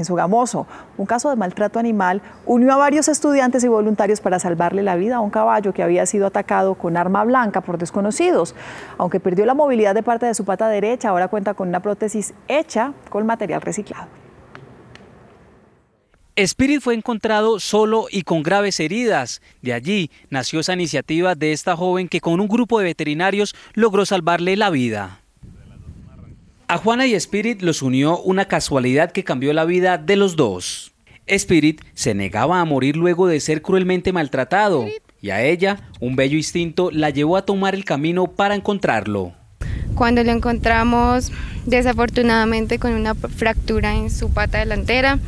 en Sogamoso. Un caso de maltrato animal unió a varios estudiantes y voluntarios para salvarle la vida a un caballo que había sido atacado con arma blanca por desconocidos. Aunque perdió la movilidad de parte de su pata derecha, ahora cuenta con una prótesis hecha con material reciclado. Spirit fue encontrado solo y con graves heridas. De allí nació esa iniciativa de esta joven que con un grupo de veterinarios logró salvarle la vida. A Juana y Spirit los unió una casualidad que cambió la vida de los dos. Spirit se negaba a morir luego de ser cruelmente maltratado, y a ella un bello instinto la llevó a tomar el camino para encontrarlo. Cuando lo encontramos desafortunadamente con una fractura en su pata delantera,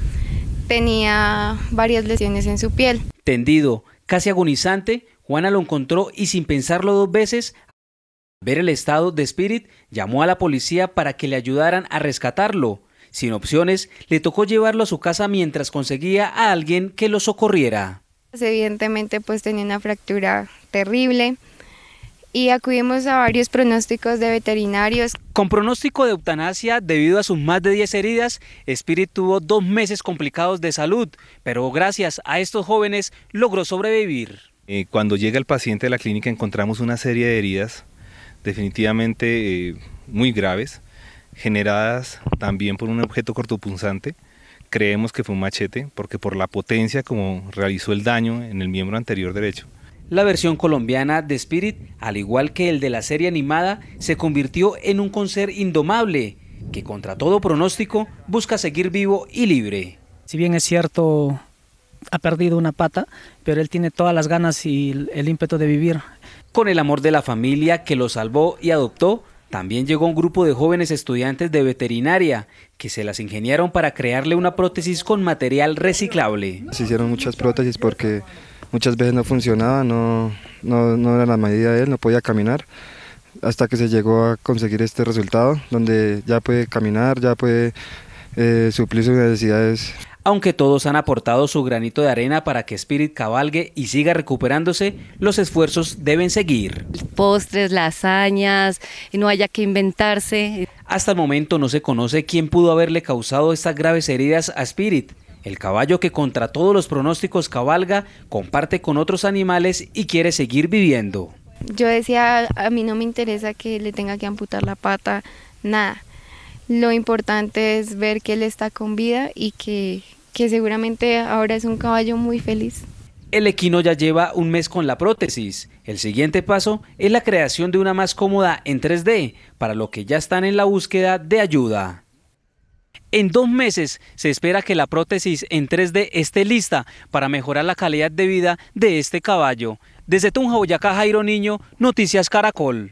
tenía varias lesiones en su piel. Tendido, casi agonizante, Juana lo encontró y sin pensarlo dos veces ver el estado de Spirit, llamó a la policía para que le ayudaran a rescatarlo. Sin opciones, le tocó llevarlo a su casa mientras conseguía a alguien que lo socorriera. Pues, evidentemente, pues tenía una fractura terrible y acudimos a varios pronósticos de veterinarios. Con pronóstico de eutanasia, debido a sus más de 10 heridas, Spirit tuvo dos meses complicados de salud, pero gracias a estos jóvenes logró sobrevivir. Eh, cuando llega el paciente a la clínica encontramos una serie de heridas definitivamente eh, muy graves, generadas también por un objeto cortopunzante. Creemos que fue un machete porque por la potencia como realizó el daño en el miembro anterior derecho. La versión colombiana de Spirit, al igual que el de la serie animada, se convirtió en un concert indomable que contra todo pronóstico busca seguir vivo y libre. Si bien es cierto, ha perdido una pata, pero él tiene todas las ganas y el ímpetu de vivir. Con el amor de la familia que lo salvó y adoptó, también llegó un grupo de jóvenes estudiantes de veterinaria que se las ingeniaron para crearle una prótesis con material reciclable. Se hicieron muchas prótesis porque muchas veces no funcionaba, no, no, no era la medida de él, no podía caminar, hasta que se llegó a conseguir este resultado, donde ya puede caminar, ya puede eh, suplir sus necesidades. Aunque todos han aportado su granito de arena para que Spirit cabalgue y siga recuperándose, los esfuerzos deben seguir. Postres, lasañas, y no haya que inventarse. Hasta el momento no se conoce quién pudo haberle causado estas graves heridas a Spirit. El caballo que contra todos los pronósticos cabalga, comparte con otros animales y quiere seguir viviendo. Yo decía, a mí no me interesa que le tenga que amputar la pata, nada lo importante es ver que él está con vida y que, seguramente ahora es un caballo muy feliz. El equino ya lleva un mes con la prótesis. El siguiente paso es la creación de una más cómoda en 3D, para lo que ya están en la búsqueda de ayuda. En dos meses se espera que la prótesis en 3D esté lista para mejorar la calidad de vida de este caballo. Desde Tunja, Boyacá, Jairo Niño, Noticias Caracol.